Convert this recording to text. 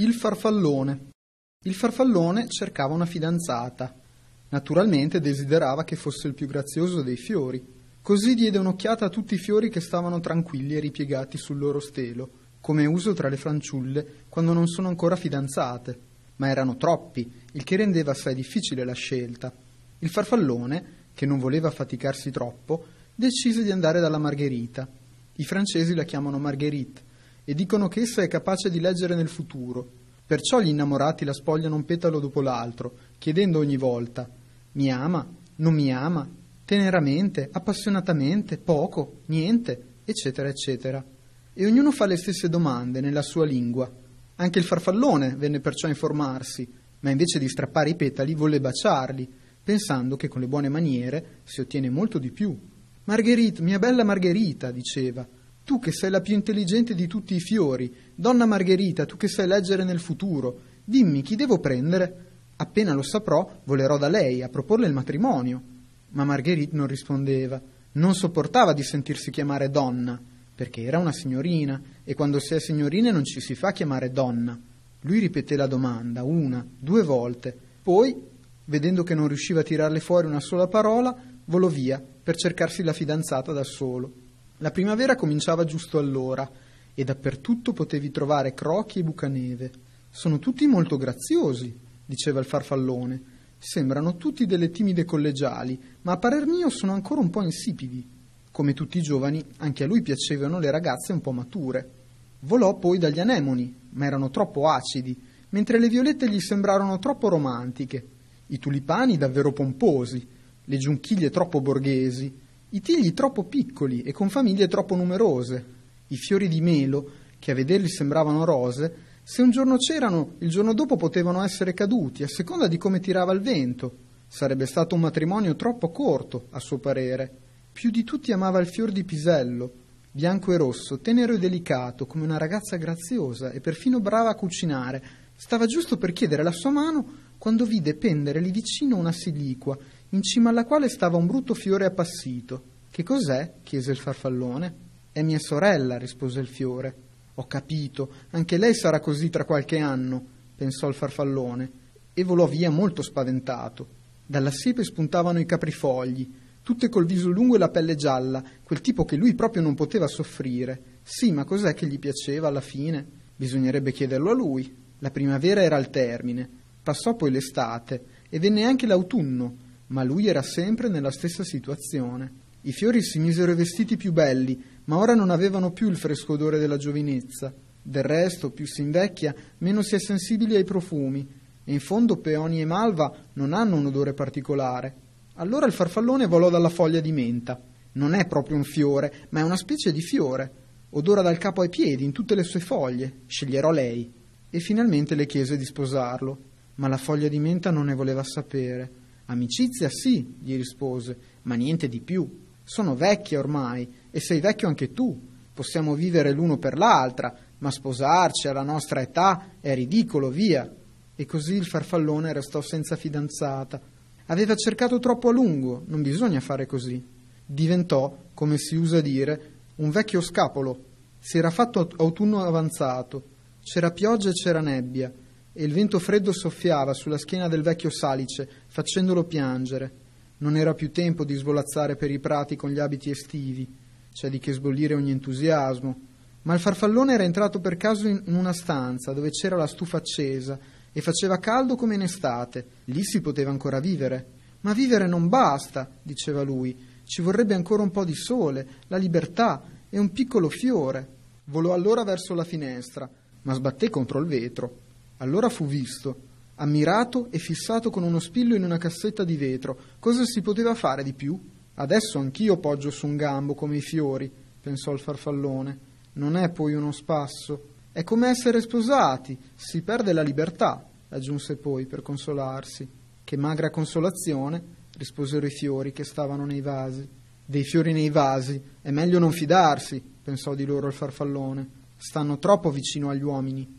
Il farfallone. Il farfallone cercava una fidanzata. Naturalmente desiderava che fosse il più grazioso dei fiori. Così diede un'occhiata a tutti i fiori che stavano tranquilli e ripiegati sul loro stelo, come uso tra le fanciulle quando non sono ancora fidanzate. Ma erano troppi, il che rendeva assai difficile la scelta. Il farfallone, che non voleva faticarsi troppo, decise di andare dalla Margherita. I francesi la chiamano Marguerite e dicono che essa è capace di leggere nel futuro. Perciò gli innamorati la spogliano un petalo dopo l'altro, chiedendo ogni volta mi ama, non mi ama, teneramente, appassionatamente, poco, niente, eccetera, eccetera. E ognuno fa le stesse domande nella sua lingua. Anche il farfallone venne perciò a informarsi, ma invece di strappare i petali volle baciarli, pensando che con le buone maniere si ottiene molto di più. Margherita, mia bella Margherita, diceva, tu che sei la più intelligente di tutti i fiori, donna Margherita, tu che sai leggere nel futuro, dimmi chi devo prendere. Appena lo saprò, volerò da lei a proporle il matrimonio. Ma Margherita non rispondeva, non sopportava di sentirsi chiamare donna, perché era una signorina, e quando si è signorine non ci si fa chiamare donna. Lui ripeté la domanda, una, due volte, poi, vedendo che non riusciva a tirarle fuori una sola parola, volò via per cercarsi la fidanzata da solo. La primavera cominciava giusto allora e dappertutto potevi trovare crochi e bucaneve. Sono tutti molto graziosi, diceva il farfallone. Sembrano tutti delle timide collegiali, ma a parer mio sono ancora un po' insipidi. Come tutti i giovani, anche a lui piacevano le ragazze un po' mature. Volò poi dagli anemoni, ma erano troppo acidi, mentre le violette gli sembrarono troppo romantiche, i tulipani davvero pomposi, le giunchiglie troppo borghesi, i tigli troppo piccoli e con famiglie troppo numerose, i fiori di melo, che a vederli sembravano rose, se un giorno c'erano, il giorno dopo potevano essere caduti, a seconda di come tirava il vento. Sarebbe stato un matrimonio troppo corto, a suo parere. Più di tutti amava il fior di pisello, bianco e rosso, tenero e delicato, come una ragazza graziosa e perfino brava a cucinare. Stava giusto per chiedere la sua mano quando vide pendere lì vicino una siliqua in cima alla quale stava un brutto fiore appassito. Che cos'è? chiese il farfallone. È mia sorella, rispose il fiore. Ho capito, anche lei sarà così tra qualche anno, pensò il farfallone, e volò via molto spaventato. Dalla siepe spuntavano i caprifogli, tutte col viso lungo e la pelle gialla, quel tipo che lui proprio non poteva soffrire. Sì, ma cos'è che gli piaceva alla fine? Bisognerebbe chiederlo a lui. La primavera era al termine, passò poi l'estate e venne anche l'autunno, ma lui era sempre nella stessa situazione. I fiori si misero i vestiti più belli, ma ora non avevano più il fresco odore della giovinezza. Del resto, più si invecchia, meno si è sensibili ai profumi, e in fondo peoni e malva non hanno un odore particolare. Allora il farfallone volò dalla foglia di menta. Non è proprio un fiore, ma è una specie di fiore. Odora dal capo ai piedi, in tutte le sue foglie. Sceglierò lei. E finalmente le chiese di sposarlo. Ma la foglia di menta non ne voleva sapere Amicizia sì, gli rispose, ma niente di più. Sono vecchia ormai e sei vecchio anche tu. Possiamo vivere l'uno per l'altra, ma sposarci alla nostra età è ridicolo, via. E così il farfallone restò senza fidanzata. Aveva cercato troppo a lungo, non bisogna fare così. Diventò, come si usa dire, un vecchio scapolo. Si era fatto autunno avanzato, c'era pioggia e c'era nebbia e il vento freddo soffiava sulla schiena del vecchio salice, facendolo piangere. Non era più tempo di svolazzare per i prati con gli abiti estivi, c'è di che sbollire ogni entusiasmo. Ma il farfallone era entrato per caso in una stanza dove c'era la stufa accesa e faceva caldo come in estate, lì si poteva ancora vivere. Ma vivere non basta, diceva lui, ci vorrebbe ancora un po' di sole, la libertà e un piccolo fiore. Volò allora verso la finestra, ma sbatté contro il vetro. Allora fu visto, ammirato e fissato con uno spillo in una cassetta di vetro. Cosa si poteva fare di più? Adesso anch'io poggio su un gambo come i fiori, pensò il farfallone. Non è poi uno spasso. È come essere sposati, si perde la libertà, aggiunse poi per consolarsi. Che magra consolazione, risposero i fiori che stavano nei vasi. Dei fiori nei vasi, è meglio non fidarsi, pensò di loro il farfallone. Stanno troppo vicino agli uomini.